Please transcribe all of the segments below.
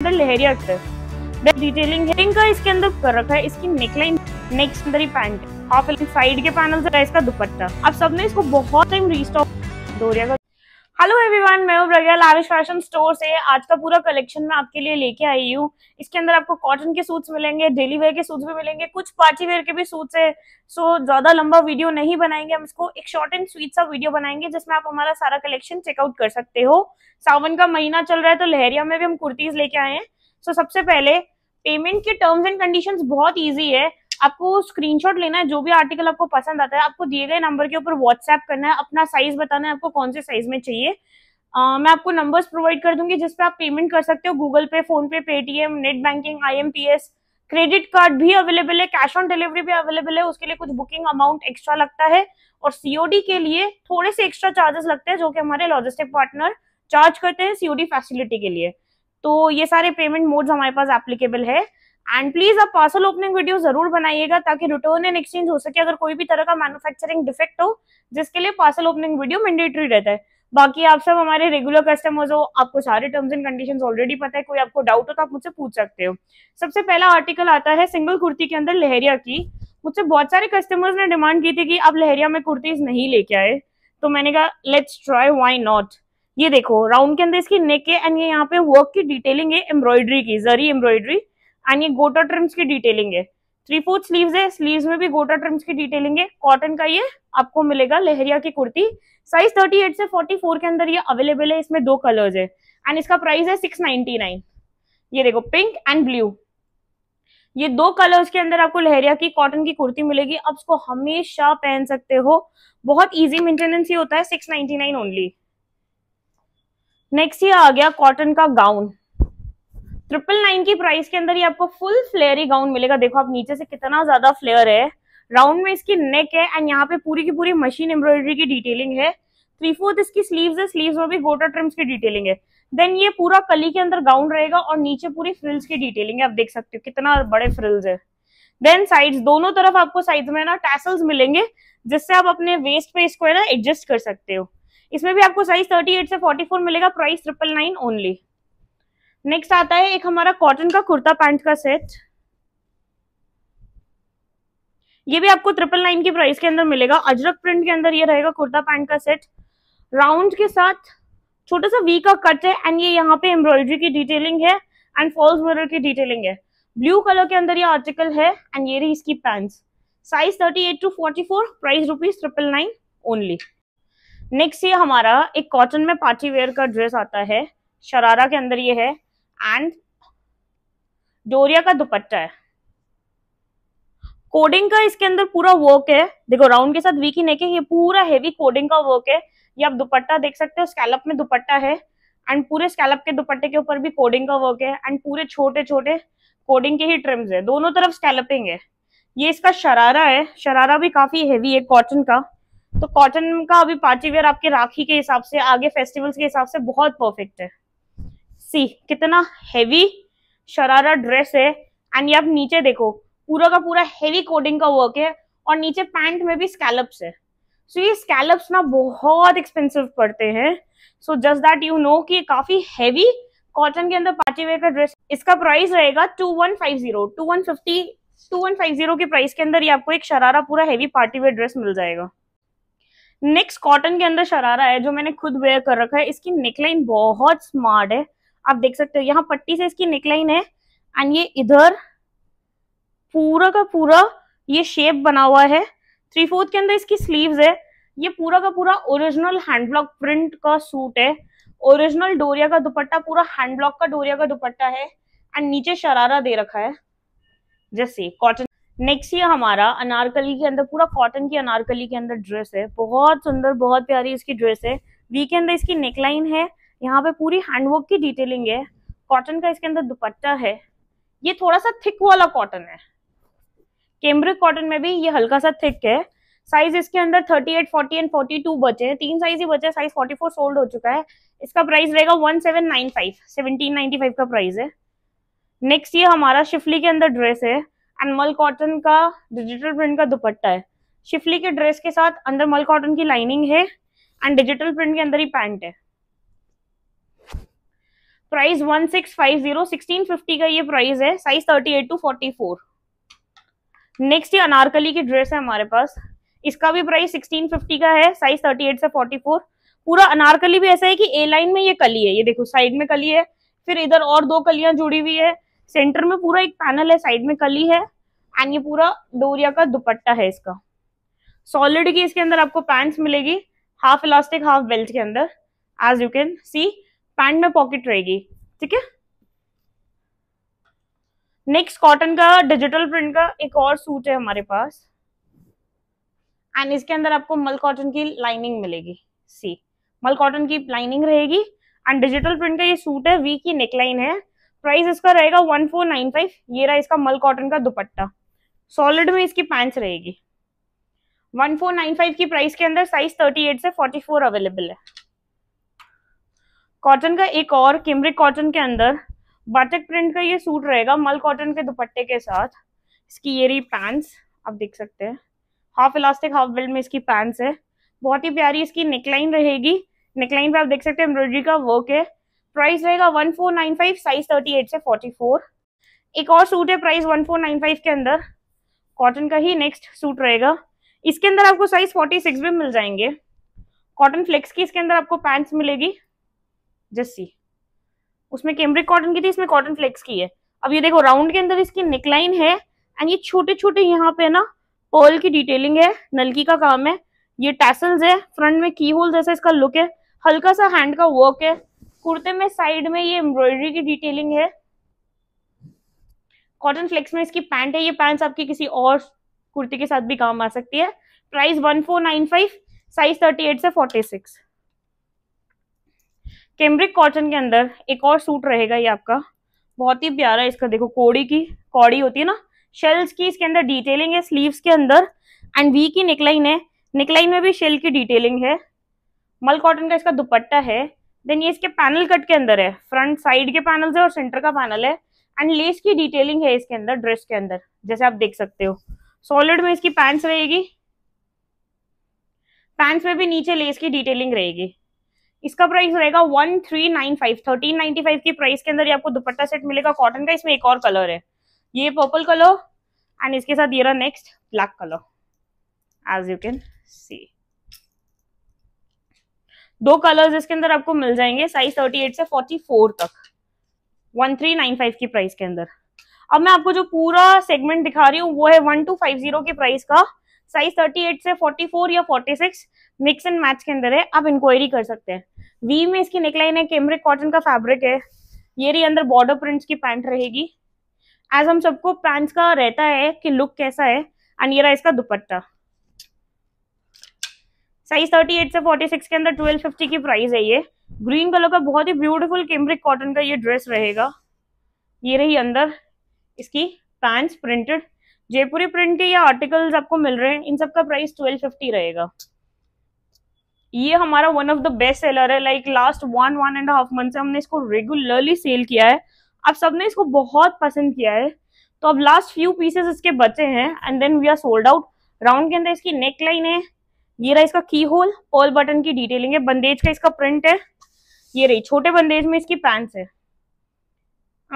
अंदर लहरिया dress detailing है का इसके अंदर कर रखा है इसकी नेकलाइन नेक के अंदर ही पैंट आप साइड के पैनल से इसका दुपट्टा आप सबने इसको बहुत टाइम रिस्टॉक डोरिया का हेलो एवरीवन मैं हूं प्रज्ञा लाविश फैशन स्टोर से आज का पूरा कलेक्शन मैं आपके लिए लेके आई हूँ इसके अंदर आपको कॉटन के सूट्स मिलेंगे डेली वेयर के सूट्स भी मिलेंगे कुछ पार्टी वेयर के भी सूट्स है सो ज्यादा लंबा वीडियो नहीं बनाएंगे हम इसको एक शॉर्ट एंड स्वीट सा वीडियो बनाएंगे जिसमें आप हमारा सारा कलेक्शन चेकआउट कर सकते हो सावन का महीना चल रहा है तो लहरिया में भी हम कुर्तीज लेके आए हैं सो सबसे पहले पेमेंट के टर्म्स एंड कंडीशन बहुत ईजी है आपको स्क्रीनशॉट लेना है जो भी आर्टिकल आपको पसंद आता है आपको दिए गए नंबर के ऊपर व्हाट्सएप करना है अपना साइज बताना है आपको कौन से साइज में चाहिए आ, मैं आपको नंबर्स प्रोवाइड कर दूंगी जिसपे आप पेमेंट कर सकते हो Google pay PhonePe Paytm net banking आई क्रेडिट कार्ड भी अवेलेबल है कैश ऑन डिलीवरी भी अवेलेबल है उसके लिए कुछ बुकिंग अमाउंट एक्स्ट्रा लगता है और सीओडी के लिए थोड़े से एक्स्ट्रा चार्जेस लगते हैं जो कि हमारे लॉजिस्टिक पार्टनर चार्ज करते हैं सीओडी फैसिलिटी के लिए तो ये सारे पेमेंट मोड्स हमारे पास एप्लीकेबल है एंड प्लीज आप पार्सल ओपनिंग वीडियो जरूर बनाइएगा ताकि रिटर्न एंड एक्सचेंज हो सके अगर कोई भी तरह का मैन्युफैक्चरिंग डिफेक्ट हो जिसके लिए पार्सल ओपनिंग वीडियो मैंडेटरी रहता है बाकी आप सब हमारे रेगुलर कस्टमर्स हो आपको सारे टर्म्स एंड कंडीशंस ऑलरेडी पता है कोई आपको डाउट हो तो आप मुझसे पूछ सकते हो सबसे पहला आर्टिकल आता है सिंगल कुर्ती के अंदर लहरिया की मुझसे बहुत सारे कस्टमर्स ने डिमांड की थी कि आप लहरिया में कुर्तीज नहीं लेके आए तो मैंने कहा लेट्स ट्राई वाई नॉट ये देखो राउंड के अंदर इसकी नेक है एंड ये यहाँ पे वर्क की डिटेलिंग है एम्ब्रॉयडरी की जरी एम्ब्रॉयडरी एंड ये गोटा ट्रिम्स की डिटेलिंग है थ्री फोर्थ स्लीव्स है स्लीव्स में भी गोटा ट्रिम्स की डिटेलिंग है कॉटन का ये आपको मिलेगा लहरिया की कुर्ती साइज 38 से 44 के अंदर ये अवेलेबल है इसमें दो कलर्स है एंड इसका प्राइस है 699 ये देखो पिंक एंड ब्लू ये दो कलर्स के अंदर आपको लहरिया की कॉटन की कुर्ती मिलेगी आप उसको हमेशा पहन सकते हो बहुत इजी मेंटेनेंस ही होता है नाइन ओनली नेक्स्ट ये आ गया कॉटन का गाउन ट्रिपल नाइन की प्राइस के अंदर ही आपको फुल फ्लेयरी गाउन मिलेगा देखो आप नीचे से कितना ज्यादा फ्लेयर है राउंड में इसकी नेक है एंड यहाँ पे पूरी की पूरी मशीन एम्ब्रॉयडरी की डिटेलिंग है थ्री फोर्थ इसकी स्लीव्स है स्लीव्स में भी गोटा ट्रिम्स की डिटेलिंग है देन ये पूरा कली के अंदर गाउन रहेगा और नीचे पूरी फ्रिल्स की डिटेलिंग है आप देख सकते हो कितना बड़े फ्रिल्स है देन साइड्स दोनों तरफ आपको साइड में ना टैसल्स मिलेंगे जिससे आप अपने वेस्ट पे इसको है ना एडजस्ट कर सकते हो इसमें भी आपको साइज 38 से 44 मिलेगा price triple nine only next आता है एक हमारा कॉटन का कुर्ता पैंट का सेट ये भी आपको ट्रिपल नाइन की प्राइस के अंदर मिलेगा अजरक प्रिंट के अंदर ये रहेगा कुर्ता पैंट का सेट राउंड के साथ छोटा सा वी का कट है एंड ये यहाँ पे एम्ब्रॉयडरी की डिटेलिंग है एंड फॉल्स मिरर की डिटेलिंग है ब्लू कलर के अंदर ये आर्टिकल है एंड ये रही इसकी pant size thirty eight to forty four price rupees triple nine only next ये हमारा एक कॉटन में पार्टी वेयर का ड्रेस आता है शरारा के अंदर ये है एंड डोरिया का दुपट्टा है कोडिंग का इसके अंदर पूरा वर्क है देखो राउंड के साथ वीकी नेक है ये पूरा हेवी कोडिंग का वर्क है ये आप दुपट्टा देख सकते हो स्कैलप में दुपट्टा है एंड पूरे स्कैलप के दुपट्टे के ऊपर भी कोडिंग का वर्क है एंड पूरे छोटे छोटे कोडिंग के ही ट्रिम्स है दोनों तरफ स्कैलपिंग है ये इसका शरारा है शरारा भी काफी हेवी है कॉटन का तो कॉटन का अभी पार्टीवेयर आपके राखी के हिसाब से आगे फेस्टिवल्स के हिसाब से बहुत परफेक्ट है सी कितना हेवी शरारा ड्रेस है एंड ये आप नीचे देखो पूरा का पूरा हेवी कोडिंग का वर्क है और नीचे पैंट में भी स्कैलप्स है सो so, ये स्कैलप्स ना बहुत एक्सपेंसिव पड़ते हैं so just that you know कि काफी हेवी कॉटन के अंदर पार्टी वेयर का ड्रेस इसका प्राइस रहेगा two one five zero two one fifty two one five zero के प्राइस के अंदर ये आपको एक शरारा पूरा हेवी पार्टी वेयर ड्रेस मिल जाएगा नेक्स्ट कॉटन के अंदर शरारा है जो मैंने खुद वेयर कर रखा है इसकी नेकलाइन बहुत स्मार्ट है आप देख सकते हो यहाँ पट्टी से इसकी नेकलाइन है एंड ये इधर पूरा का पूरा ये शेप बना हुआ है थ्री फोर्थ के अंदर इसकी स्लीव्स है ये पूरा का पूरा ओरिजिनल हैंड ब्लॉक प्रिंट का सूट है ओरिजिनल डोरिया का दुपट्टा पूरा हैंड ब्लॉक का डोरिया का दुपट्टा है एंड नीचे शरारा दे रखा है जैसे कॉटन नेक्स्ट ये हमारा अनारकली के अंदर पूरा कॉटन की अनारकली के अंदर ड्रेस है बहुत सुंदर बहुत प्यारी इसकी ड्रेस है वी के अंदर इसकी नेकलाइन है यहाँ पे पूरी हैंडवर्क की डिटेलिंग है कॉटन का इसके अंदर दुपट्टा है ये थोड़ा सा थिक वाला कॉटन है कैम्ब्रिक कॉटन में भी ये हल्का सा थिक है साइज इसके अंदर 38, 40 एंड 42 बचे हैं तीन साइज ही बचे साइज 44 सोल्ड हो चुका है इसका प्राइस रहेगा 1795 1795 का प्राइस है नेक्स्ट ये हमारा शिफली के अंदर ड्रेस है एंड मल कॉटन का डिजिटल प्रिंट का दुपट्टा है शिफली के ड्रेस के साथ अंदर मल कॉटन की लाइनिंग है एंड डिजिटल प्रिंट के अंदर ही पैंट है price one six five zero sixteen fifty का ये प्राइस है size thirty eight to forty four next ये अनारकली की ड्रेस है हमारे पास इसका भी प्राइस सिक्सटीन फिफ्टी का है साइज थर्टी एट से फोर्टी फोर पूरा अनारकली भी ऐसा है कि ए लाइन में ये कली है ये देखो साइड में कली है फिर इधर और दो कलियां जुड़ी हुई है सेंटर में पूरा एक पैनल है साइड में कली है एंड ये पूरा डोरिया का दुपट्टा है इसका सॉलिड की इसके अंदर आपको पैंट्स मिलेगी हाफ इलास्टिक हाफ बेल्ट के अंदर as you can see pant में पॉकेट रहेगी ठीक है नेक्स्ट कॉटन का डिजिटल प्रिंट का एक और सूट है हमारे पास एंड इसके अंदर आपको मल कॉटन की लाइनिंग मिलेगी सी मल कॉटन की लाइनिंग रहेगी एंड डिजिटल प्रिंट का ये सूट है वी की नेकलाइन है प्राइस इसका रहेगा वन फोर नाइन फाइव ये रहा इसका मल कॉटन का दुपट्टा सॉलिड में इसकी पैंट रहेगी वन फोर नाइन फाइव की प्राइस के अंदर साइज थर्टी एट से फोर्टी फोर अवेलेबल है कॉटन का एक और कैमरिक कॉटन के अंदर बाटक प्रिंट का ये सूट रहेगा मल कॉटन के दुपट्टे के साथ इसकी ये रही पैंट्स आप देख सकते हैं हाफ इलास्टिक हाफ बेल्ट में इसकी पैंट्स है बहुत ही प्यारी इसकी नेकलाइन रहेगी नेकलाइन पे आप देख सकते हैं एम्ब्रॉयडरी का वर्क है प्राइस रहेगा one four nine five size thirty eight से फोर्टी फोर एक और सूट है price one four nine five के अंदर कॉटन का ही नेक्स्ट सूट रहेगा इसके अंदर आपको साइज फोर्टी सिक्स भी मिल जाएंगे कॉटन फ्लेक्स की इसके अंदर आपको पैंट्स मिलेगी जस्ट सी उसमें कैम्ब्रिक कॉटन की थी इसमें कॉटन फ्लेक्स की है अब ये देखो राउंड के अंदर इसकी नेकलाइन है एंड ये छोटे छोटे यहाँ पे ना पर्ल की डिटेलिंग है नलकी का काम है ये टैसल्स है फ्रंट में की होल जैसा इसका लुक है हल्का सा हैंड का वर्क है कुर्ते में साइड में ये एम्ब्रॉयडरी की डिटेलिंग है कॉटन फ्लेक्स में इसकी पैंट है ये पैंट आपकी किसी और कुर्ती के साथ भी काम आ सकती है price one four nine five size thirty eight से फोर्टी सिक्स कैम्ब्रिक कॉटन के अंदर एक और सूट रहेगा ये आपका बहुत ही प्यारा है इसका देखो कोड़ी की कौड़ी होती है ना शेल्स की इसके अंदर डिटेलिंग है स्लीव्स के अंदर एंड वी की निकलाइन है निकलाइन में भी शेल की डिटेलिंग है मल कॉटन का इसका दुपट्टा है देन ये इसके पैनल कट के अंदर है फ्रंट साइड के पैनल है और सेंटर का पैनल है एंड लेस की डिटेलिंग है इसके अंदर ड्रेस के अंदर जैसे आप देख सकते हो सॉलिड में इसकी पैंट्स रहेगी पैंट्स में भी नीचे लेस की डिटेलिंग रहेगी इसका प्राइस रहेगा one three nine five thirteen ninety five की प्राइस के अंदर ये आपको दुपट्टा सेट मिलेगा कॉटन का इसमें एक और कलर है ये पर्पल कलर एंड इसके साथ ये रहा next black colour as you can see दो कलर्स इसके अंदर आपको मिल जाएंगे साइज थर्टी एट से फोर्टी फोर तक वन थ्री नाइन फाइव की प्राइस के अंदर अब मैं आपको जो पूरा सेगमेंट दिखा रही हूँ वो है वन टू फाइव जीरो के प्राइस का साइज 38 से 44 या 46 मिक्स एंड मैच के अंदर है आप इंक्वायरी कर सकते हैं वी में इसकी नेकलाइन है कैमरिक कॉटन का फैब्रिक है ये रही अंदर बॉर्डर प्रिंट्स की पैंट रहेगी एज हम सबको पैंट्स का रहता है कि लुक कैसा है एंड ये रहा इसका दुपट्टा साइज 38 से 46 के अंदर 1250 की प्राइस है ये ग्रीन कलर का बहुत ही ब्यूटीफुल कैमरिक कॉटन का ये ड्रेस रहेगा ये रही अंदर इसकी पैंट्स प्रिंटेड जयपुरी प्रिंट के ये आर्टिकल्स आपको मिल रहे हैं इन सब का प्राइस ट्वेल्व फिफ्टी रहेगा ये हमारा one of the best seller है like last one one and half month से हमने इसको रेगुलरली सेल किया है आप सबने इसको बहुत पसंद किया है तो अब लास्ट फ्यू पीसेस इसके बचे हैं and then we are sold out round के अंदर इसकी नेक लाइन है ये रहा इसका की होल पॉल बटन की डिटेलिंग है बंदेज का इसका प्रिंट है ये रही छोटे बंदेज में इसकी पैंट है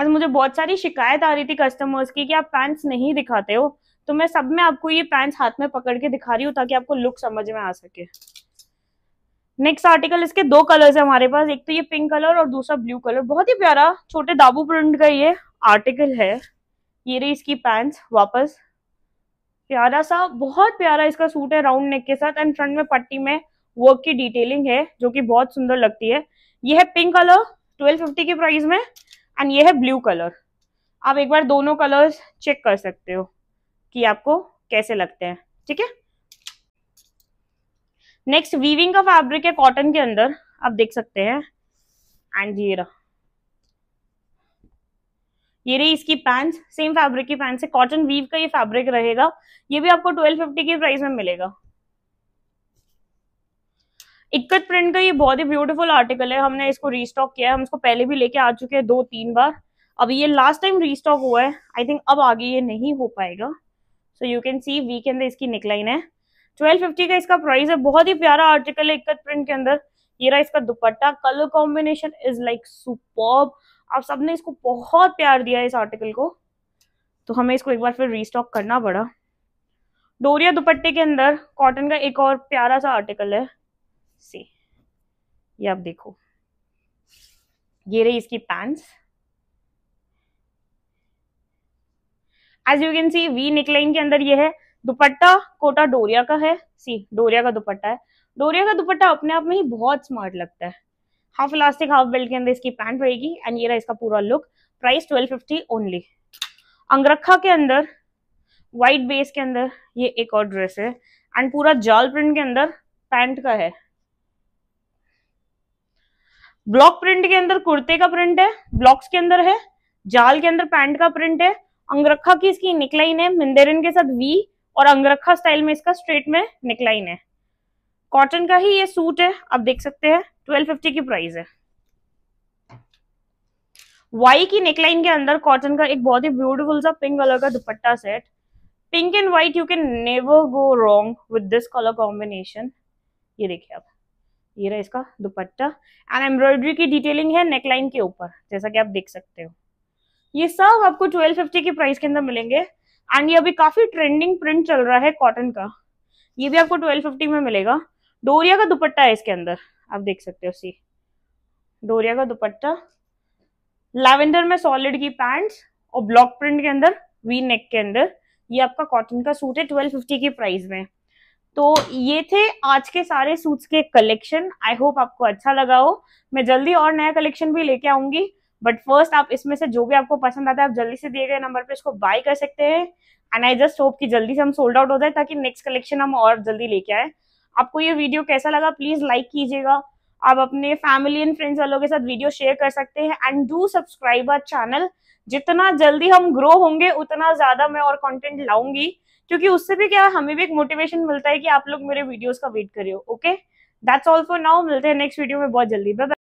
आज मुझे बहुत सारी शिकायत आ रही थी कस्टमर्स की कि आप पैंट्स नहीं दिखाते हो तो मैं सब में आपको ये पैंट्स हाथ में पकड़ के दिखा रही हूँ ताकि आपको लुक समझ में आ सके नेक्स्ट आर्टिकल इसके दो कलर्स है हमारे पास एक तो ये पिंक कलर और दूसरा ब्लू कलर बहुत ही प्यारा छोटे दाबू प्रिंट का ये आर्टिकल है ये रही इसकी पैंट्स वापस प्यारा सा बहुत प्यारा इसका सूट है राउंड नेक के साथ एंड फ्रंट में पट्टी में वर्क की डिटेलिंग है जो कि बहुत सुंदर लगती है ये है पिंक कलर 1250 के प्राइस में एंड ये है ब्लू कलर आप एक बार दोनों कलर्स चेक कर सकते हो कि आपको कैसे लगते हैं ठीक है नेक्स्ट वीविंग का फैब्रिक है कॉटन के अंदर आप देख सकते हैं एंड ये रहा ये रही इसकी पैंट सेम फैब्रिक की पैंट है कॉटन वीव का ये फैब्रिक रहेगा ये भी आपको 1250 के प्राइस में मिलेगा इक्कत प्रिंट का ये बहुत ही ब्यूटीफुल आर्टिकल है हमने इसको रीस्टॉक किया है हम इसको पहले भी लेके आ चुके हैं दो तीन बार अब ये लास्ट टाइम रीस्टॉक हुआ है आई थिंक अब आगे ये नहीं हो पाएगा so you can see V के अंदर इसकी निकलाइन है ट्वेल्व फिफ्टी का इसका प्राइस है बहुत ही प्यारा आर्टिकल है इक्कत प्रिंट के अंदर ये रहा इसका दुपट्टा colour combination is like super आप सबने इसको बहुत प्यार दिया है इस आर्टिकल को तो हमें इसको एक बार फिर रीस्टॉक करना पड़ा डोरिया दुपट्टे के अंदर कॉटन का एक और प्यारा सा आर्टिकल है से ये आप देखो ये रही इसकी pants as you can see V neckline के अंदर ये है दुपट्टा कोटा डोरिया का है सी डोरिया का दुपट्टा है डोरिया का दुपट्टा अपने आप में ही बहुत स्मार्ट लगता है हाफ इलास्टिक हाफ बेल्ट के अंदर इसकी पैंट रहेगी एंड ये रहा इसका पूरा look price twelve fifty only angrakha के अंदर व्हाइट बेस के अंदर ये एक और ड्रेस है एंड पूरा जाल प्रिंट के अंदर पैंट का है ब्लॉक प्रिंट के अंदर कुर्ते का प्रिंट है ब्लॉक्स के अंदर है जाल के अंदर पैंट का प्रिंट है अंगरखा की इसकी निकलाइन है मिंदेरिन के साथ वी और अंगरखा स्टाइल में इसका स्ट्रेट में निकलाइन है कॉटन का ही ये सूट है आप देख सकते हैं ट्वेल्व फिफ्टी की प्राइस है वाई की नेकलाइन के अंदर कॉटन का एक बहुत ही ब्यूटीफुल सा पिंक कलर का दुपट्टा set pink and white you can never go wrong with this colour combination ये देखिए आप ये रहा इसका दुपट्टा एंड एम्ब्रॉयडरी की डिटेलिंग है नेकलाइन के ऊपर जैसा कि आप देख सकते हो ये सब आपको ट्वेल्व फिफ्टी के प्राइस के अंदर मिलेंगे एंड ये अभी काफी ट्रेंडिंग प्रिंट चल रहा है कॉटन का ये भी आपको ट्वेल्व फिफ्टी में मिलेगा डोरिया का दुपट्टा है इसके अंदर आप देख सकते हो सी डोरिया का दुपट्टा लैवेंडर में सॉलिड की पैंट और ब्लॉक प्रिंट के अंदर वी नेक के अंदर ये आपका कॉटन का सूट है ट्वेल्व फिफ्टी की प्राइस में तो ये थे आज के सारे सूट्स के कलेक्शन आई होप आपको अच्छा लगा हो मैं जल्दी और नया कलेक्शन भी लेके आऊंगी बट फर्स्ट आप इसमें से जो भी आपको पसंद आता है आप जल्दी से दिए गए नंबर पे इसको बाय कर सकते हैं एंड आई जस्ट होप कि जल्दी से हम सोल्ड आउट हो जाए ताकि नेक्स्ट कलेक्शन हम और जल्दी लेके आए आपको ये वीडियो कैसा लगा प्लीज लाइक कीजिएगा आप अपने फैमिली एंड फ्रेंड्स वालों के साथ वीडियो शेयर कर सकते हैं and do subscribe our channel जितना जल्दी हम ग्रो होंगे उतना ज्यादा मैं और कॉन्टेंट लाऊंगी क्योंकि उससे भी क्या हमें भी एक मोटिवेशन मिलता है कि आप लोग मेरे वीडियोज का वेट करियो okay that's all for now मिलते हैं नेक्स्ट वीडियो में बहुत जल्दी बाय